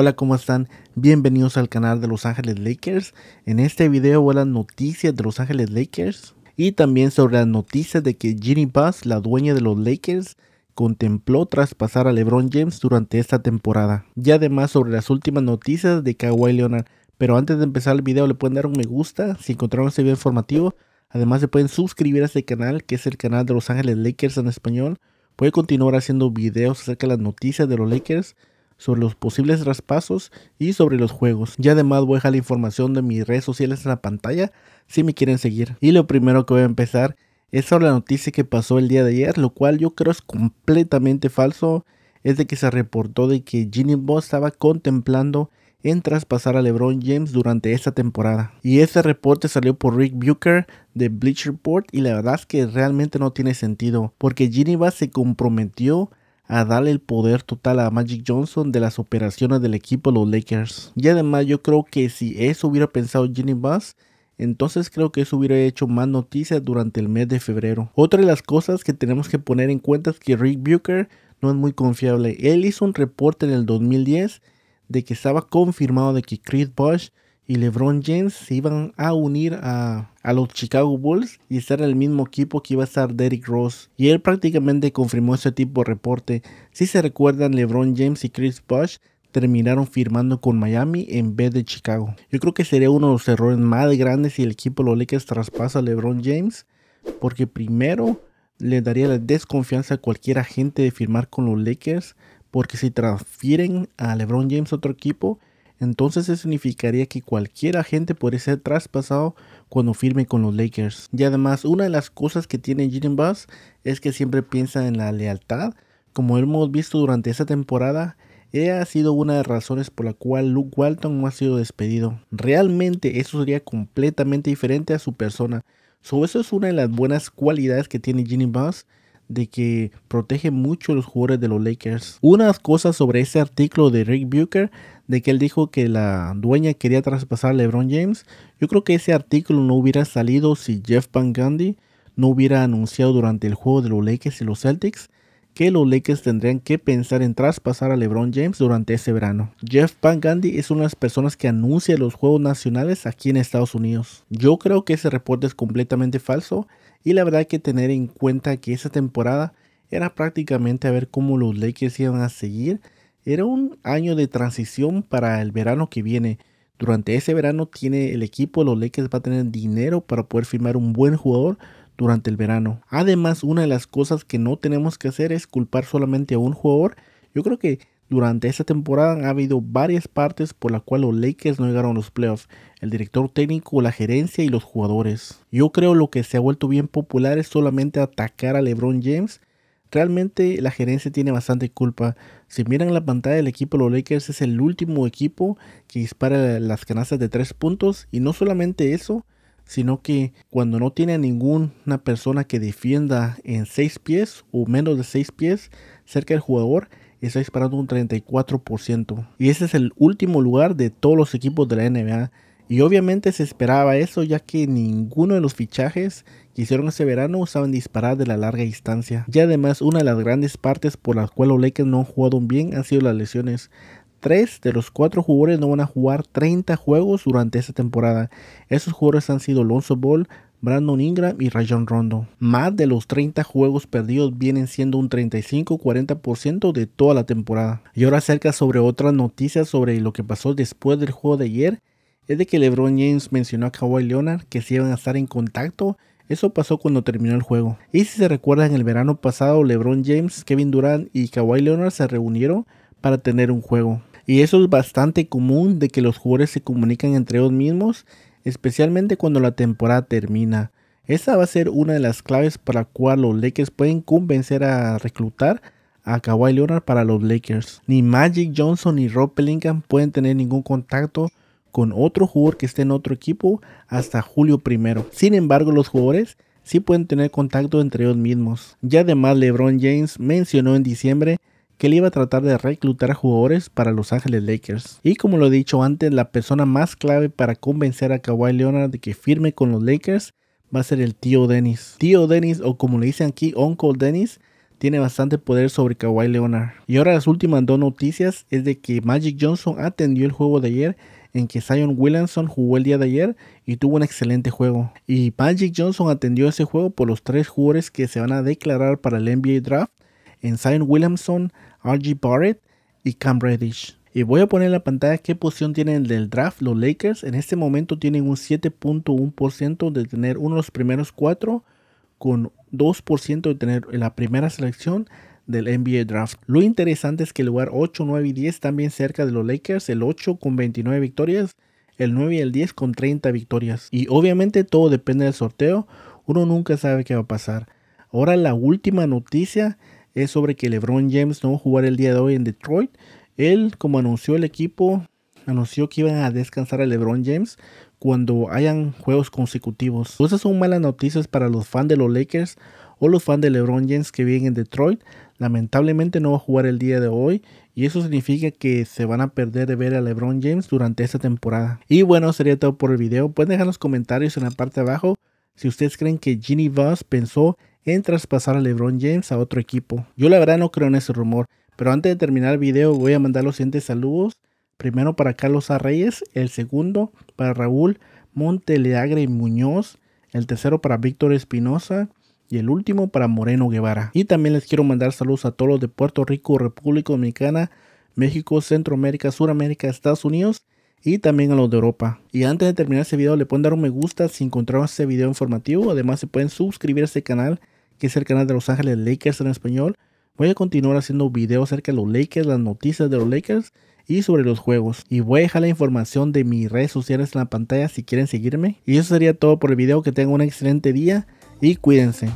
Hola, ¿cómo están? Bienvenidos al canal de Los Ángeles Lakers. En este video voy a las noticias de Los Ángeles Lakers y también sobre las noticias de que Ginny Bass, la dueña de los Lakers, contempló traspasar a LeBron James durante esta temporada. Y además sobre las últimas noticias de Kawhi Leonard. Pero antes de empezar el video le pueden dar un me gusta si encontraron este video informativo. Además se pueden suscribir a este canal que es el canal de Los Ángeles Lakers en español. Puede continuar haciendo videos acerca de las noticias de los Lakers sobre los posibles traspasos y sobre los juegos. Y además voy a dejar la información de mis redes sociales en la pantalla si me quieren seguir. Y lo primero que voy a empezar es sobre la noticia que pasó el día de ayer, lo cual yo creo es completamente falso. Es de que se reportó de que Ginny Boss estaba contemplando en traspasar a LeBron James durante esta temporada. Y ese reporte salió por Rick Bucher de Bleacher Report y la verdad es que realmente no tiene sentido porque Ginny Boss se comprometió a darle el poder total a Magic Johnson de las operaciones del equipo los Lakers. Y además yo creo que si eso hubiera pensado Ginny Bass, entonces creo que eso hubiera hecho más noticias durante el mes de febrero. Otra de las cosas que tenemos que poner en cuenta es que Rick Bucher no es muy confiable. Él hizo un reporte en el 2010 de que estaba confirmado de que Chris Bush y LeBron James se iban a unir a, los Chicago Bulls y estar en el mismo equipo que iba a estar Derrick Rose. Y él prácticamente confirmó ese tipo de reporte. Si se recuerdan, LeBron James y Chris Bosh terminaron firmando con Miami en vez de Chicago. Yo creo que sería uno de los errores más grandes si el equipo de los Lakers traspasa a LeBron James, porque primero le daría la desconfianza a cualquier agente de firmar con los Lakers, porque si transfieren a LeBron James a otro equipo, entonces eso significaría que cualquier agente podría ser traspasado cuando firme con los Lakers. Y además, una de las cosas que tiene ginny Bass es que siempre piensa en la lealtad. Como hemos visto durante esta temporada, ella ha sido una de las razones por la cual Luke Walton no ha sido despedido. Realmente eso sería completamente diferente a su persona. sobre eso es una de las buenas cualidades que tiene Ginny Buss. de que protege mucho a los jugadores de los Lakers. Unas cosas sobre ese artículo de Rick Bucher de que él dijo que la dueña quería traspasar a LeBron James, yo creo que ese artículo no hubiera salido si Jeff Van Gundy no hubiera anunciado durante el juego de los Lakers y los Celtics que los Lakers tendrían que pensar en traspasar a LeBron James durante ese verano. Jeff Van Gundy es una de las personas que anuncia los juegos nacionales aquí en Estados Unidos. Yo creo que ese reporte es completamente falso y la verdad que tener en cuenta que esa temporada era prácticamente a ver cómo los Lakers iban a seguir era un año de transición para el verano que viene. Durante ese verano tiene el equipo los Lakers va a tener dinero para poder firmar un buen jugador durante el verano. Además, una de las cosas que no tenemos que hacer es culpar solamente a un jugador. Yo creo que durante esta temporada ha habido varias partes por la cual los Lakers no llegaron a los playoffs. El director técnico, la gerencia y los jugadores. Yo creo lo que se ha vuelto bien popular es solamente atacar a LeBron James Realmente la gerencia tiene bastante culpa. Si miran la pantalla el equipo, los Lakers es el último equipo que dispara las canastas de tres puntos. Y no solamente eso, sino que cuando no tiene ninguna persona que defienda en seis pies o menos de seis pies cerca del jugador, está disparando un 34%. Y ese es el último lugar de todos los equipos de la NBA. Y obviamente se esperaba eso, ya que ninguno de los fichajes que hicieron ese verano usaban disparar de la larga distancia. Y además, una de las grandes partes por las cuales los Lakers no han jugado bien han sido las lesiones. Tres de los cuatro jugadores no van a jugar 30 juegos durante esta temporada. Esos jugadores han sido Lonzo Ball, Brandon Ingram y Rajon Rondo. Más de los 30 juegos perdidos vienen siendo un 35-40% de toda la temporada. Y ahora acerca sobre otras noticias sobre lo que pasó después del juego de ayer es de que LeBron James mencionó a Kawhi Leonard que se iban a estar en contacto. Eso pasó cuando terminó el juego. Y si se recuerdan, el verano pasado LeBron James, Kevin Durant y Kawhi Leonard se reunieron para tener un juego. Y eso es bastante común de que los jugadores se comunican entre ellos mismos, especialmente cuando la temporada termina. Esa va a ser una de las claves para la cual los Lakers pueden convencer a reclutar a Kawhi Leonard para los Lakers. Ni Magic Johnson ni Rob Pelican pueden tener ningún contacto con otro jugador que esté en otro equipo hasta julio primero. Sin embargo, los jugadores sí pueden tener contacto entre ellos mismos. Y además, LeBron James mencionó en diciembre que él iba a tratar de reclutar a jugadores para Los Ángeles Lakers. Y como lo he dicho antes, la persona más clave para convencer a Kawhi Leonard de que firme con los Lakers va a ser el tío Dennis. Tío Dennis, o como le dicen aquí, Uncle Dennis, tiene bastante poder sobre Kawhi Leonard. Y ahora las últimas dos noticias es de que Magic Johnson atendió el juego de ayer en que Zion Williamson jugó el día de ayer y tuvo un excelente juego. Y Magic Johnson atendió ese juego por los tres jugadores que se van a declarar para el NBA Draft en Zion Williamson, RG Barrett y Cam Reddish. Y voy a poner en la pantalla qué posición tienen del draft los Lakers. En este momento tienen un 7.1% de tener uno de los primeros cuatro, con 2% de tener la primera selección del NBA Draft. Lo interesante es que el lugar 8, 9 y 10 también bien cerca de los Lakers, el 8 con 29 victorias, el 9 y el 10 con 30 victorias. Y obviamente todo depende del sorteo, uno nunca sabe qué va a pasar. Ahora la última noticia es sobre que LeBron James no va a jugar el día de hoy en Detroit. Él, como anunció el equipo, anunció que iban a descansar a LeBron James cuando hayan juegos consecutivos. Esas son malas noticias para los fans de los Lakers o los fans de LeBron James que vienen en Detroit, lamentablemente no va a jugar el día de hoy y eso significa que se van a perder de ver a LeBron James durante esta temporada. Y bueno, sería todo por el video. Pueden dejar los comentarios en la parte de abajo si ustedes creen que Ginny Voss pensó en traspasar a LeBron James a otro equipo. Yo la verdad no creo en ese rumor, pero antes de terminar el video voy a mandar los siguientes saludos. Primero para Carlos Arreyes. el segundo para Raúl Monteleagre Muñoz, el tercero para Víctor Espinosa, y el último para Moreno Guevara. Y también les quiero mandar saludos a todos los de Puerto Rico, República Dominicana, México, Centroamérica, Suramérica, Estados Unidos y también a los de Europa. Y antes de terminar este video le pueden dar un me gusta si encontraron este video informativo. Además se pueden suscribir a este canal que es el canal de Los Ángeles Lakers en español. Voy a continuar haciendo videos acerca de los Lakers, las noticias de los Lakers y sobre los juegos. Y voy a dejar la información de mis redes sociales en la pantalla si quieren seguirme. Y eso sería todo por el video. Que tengan un excelente día y cuídense.